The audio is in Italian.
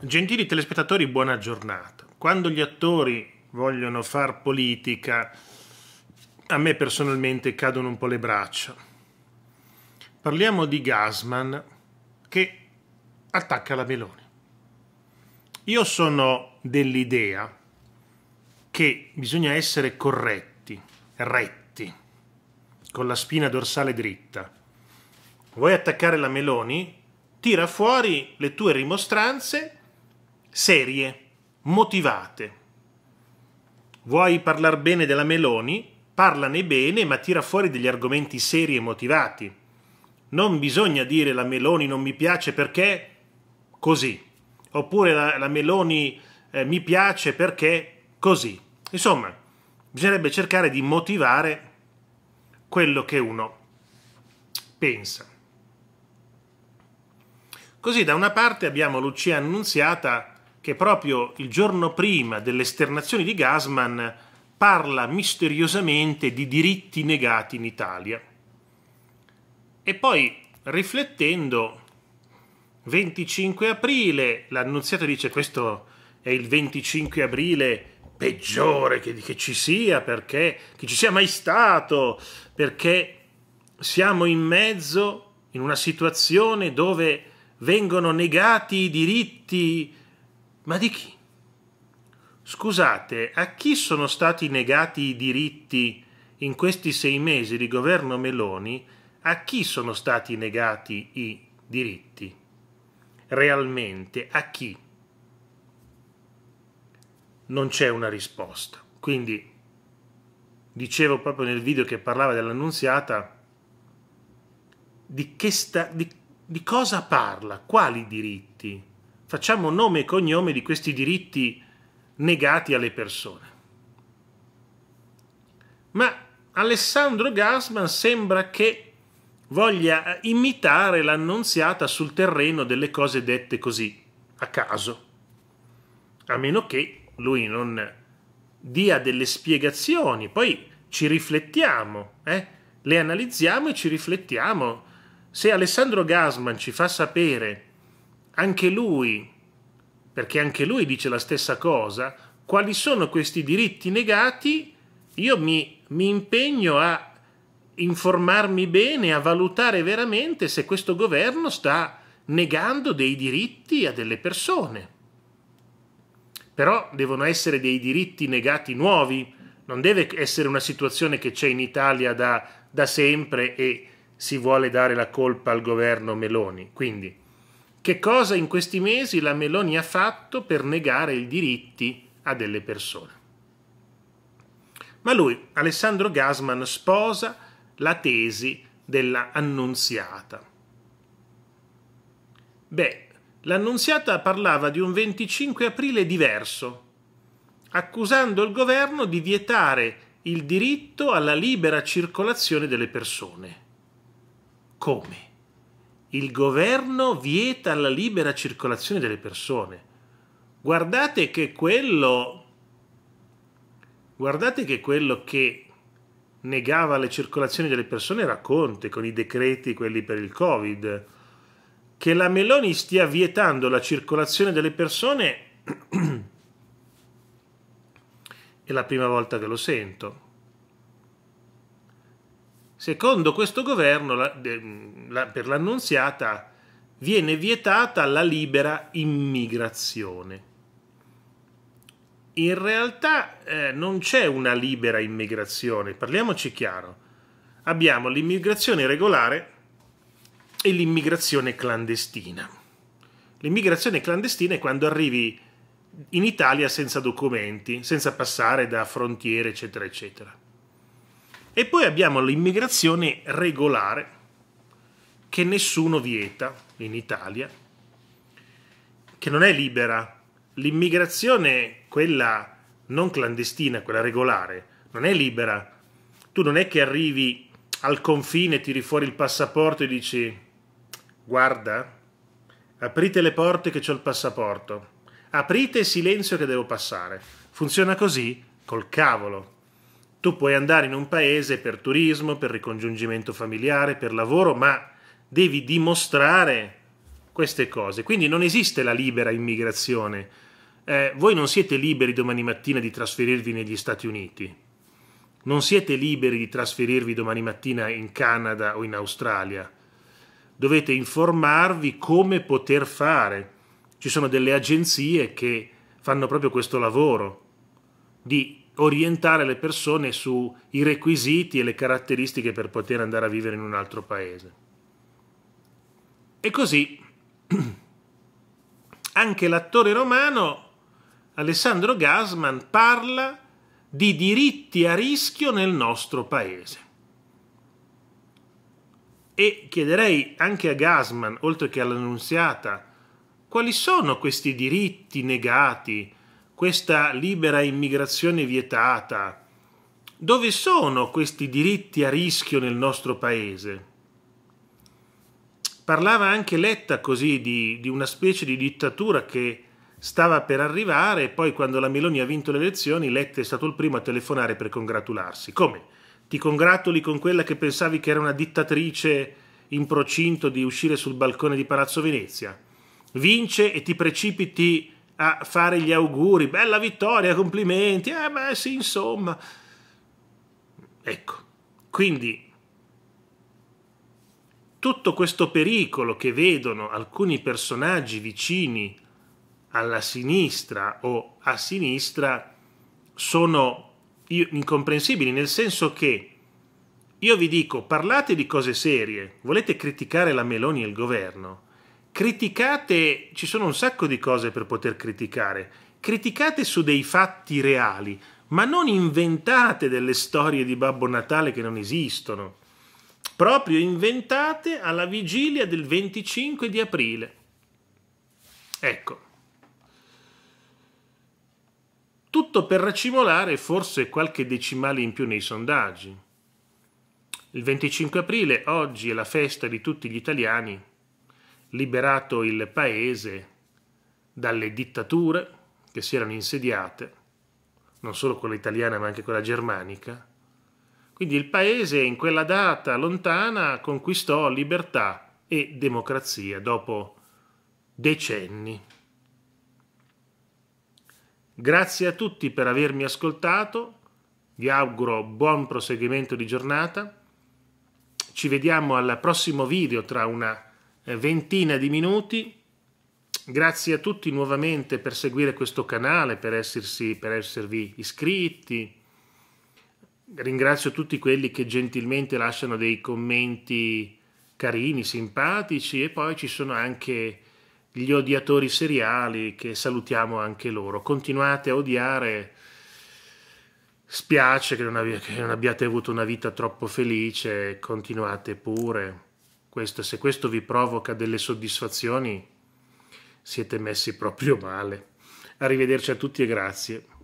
Gentili telespettatori, buona giornata. Quando gli attori vogliono far politica, a me personalmente cadono un po' le braccia. Parliamo di Gasman che attacca la Meloni. Io sono dell'idea che bisogna essere corretti, retti, con la spina dorsale dritta. Vuoi attaccare la Meloni? Tira fuori le tue rimostranze serie, motivate. Vuoi parlare bene della Meloni? Parlane bene, ma tira fuori degli argomenti seri e motivati. Non bisogna dire la Meloni non mi piace perché così, oppure la, la Meloni eh, mi piace perché così. Insomma, bisognerebbe cercare di motivare quello che uno pensa. Così da una parte abbiamo Lucia Annunziata che proprio il giorno prima delle esternazioni di Gasman parla misteriosamente di diritti negati in Italia. E poi, riflettendo, 25 aprile, l'annunziato dice questo è il 25 aprile peggiore che, che ci sia, perché che ci sia mai stato, perché siamo in mezzo in una situazione dove vengono negati i diritti ma di chi? Scusate, a chi sono stati negati i diritti in questi sei mesi di governo Meloni? A chi sono stati negati i diritti? Realmente a chi? Non c'è una risposta. Quindi dicevo proprio nel video che parlava dell'annunziata di, sta, di, di cosa parla, quali diritti? facciamo nome e cognome di questi diritti negati alle persone. Ma Alessandro Gassman sembra che voglia eh, imitare l'annunziata sul terreno delle cose dette così, a caso, a meno che lui non dia delle spiegazioni, poi ci riflettiamo, eh? le analizziamo e ci riflettiamo. Se Alessandro Gassman ci fa sapere anche lui, perché anche lui dice la stessa cosa, quali sono questi diritti negati, io mi, mi impegno a informarmi bene, a valutare veramente se questo governo sta negando dei diritti a delle persone. Però devono essere dei diritti negati nuovi, non deve essere una situazione che c'è in Italia da, da sempre e si vuole dare la colpa al governo Meloni. Quindi che cosa in questi mesi la Meloni ha fatto per negare i diritti a delle persone? Ma lui, Alessandro Gasman, sposa la tesi della annunziata. Beh, l'annunziata parlava di un 25 aprile diverso, accusando il governo di vietare il diritto alla libera circolazione delle persone. Come? il governo vieta la libera circolazione delle persone. Guardate che quello guardate che quello che negava le circolazioni delle persone era Conte con i decreti quelli per il Covid. Che la Meloni stia vietando la circolazione delle persone è la prima volta che lo sento. Secondo questo governo, la, de, la, per l'annunziata, viene vietata la libera immigrazione. In realtà eh, non c'è una libera immigrazione, parliamoci chiaro. Abbiamo l'immigrazione regolare e l'immigrazione clandestina. L'immigrazione clandestina è quando arrivi in Italia senza documenti, senza passare da frontiere, eccetera, eccetera. E poi abbiamo l'immigrazione regolare che nessuno vieta in Italia, che non è libera. L'immigrazione, quella non clandestina, quella regolare, non è libera. Tu non è che arrivi al confine, tiri fuori il passaporto e dici guarda, aprite le porte che ho il passaporto, aprite silenzio che devo passare. Funziona così? Col cavolo. Tu puoi andare in un paese per turismo, per ricongiungimento familiare, per lavoro, ma devi dimostrare queste cose. Quindi non esiste la libera immigrazione. Eh, voi non siete liberi domani mattina di trasferirvi negli Stati Uniti. Non siete liberi di trasferirvi domani mattina in Canada o in Australia. Dovete informarvi come poter fare. Ci sono delle agenzie che fanno proprio questo lavoro di orientare le persone sui requisiti e le caratteristiche per poter andare a vivere in un altro paese. E così anche l'attore romano Alessandro Gasman parla di diritti a rischio nel nostro paese. E chiederei anche a Gasman, oltre che all'Annunziata, quali sono questi diritti negati, questa libera immigrazione vietata? Dove sono questi diritti a rischio nel nostro paese? Parlava anche Letta così di, di una specie di dittatura che stava per arrivare e poi quando la Meloni ha vinto le elezioni Letta è stato il primo a telefonare per congratularsi. Come? Ti congratuli con quella che pensavi che era una dittatrice in procinto di uscire sul balcone di Palazzo Venezia? Vince e ti precipiti a fare gli auguri, bella vittoria, complimenti, eh beh sì insomma. Ecco, quindi tutto questo pericolo che vedono alcuni personaggi vicini alla sinistra o a sinistra sono incomprensibili, nel senso che io vi dico parlate di cose serie, volete criticare la Meloni e il governo, criticate, ci sono un sacco di cose per poter criticare, criticate su dei fatti reali, ma non inventate delle storie di Babbo Natale che non esistono, proprio inventate alla vigilia del 25 di aprile. Ecco. Tutto per racimolare forse qualche decimale in più nei sondaggi. Il 25 aprile oggi è la festa di tutti gli italiani liberato il paese dalle dittature che si erano insediate, non solo quella italiana ma anche quella germanica. Quindi il paese in quella data lontana conquistò libertà e democrazia dopo decenni. Grazie a tutti per avermi ascoltato, vi auguro buon proseguimento di giornata, ci vediamo al prossimo video tra una eh, ventina di minuti. Grazie a tutti nuovamente per seguire questo canale, per, essersi, per esservi iscritti. Ringrazio tutti quelli che gentilmente lasciano dei commenti carini, simpatici e poi ci sono anche gli odiatori seriali che salutiamo anche loro. Continuate a odiare. Spiace che non, abbiate avuto una vita troppo felice, continuate pure. Questo, se questo vi provoca delle soddisfazioni, siete messi proprio male. Arrivederci a tutti e grazie.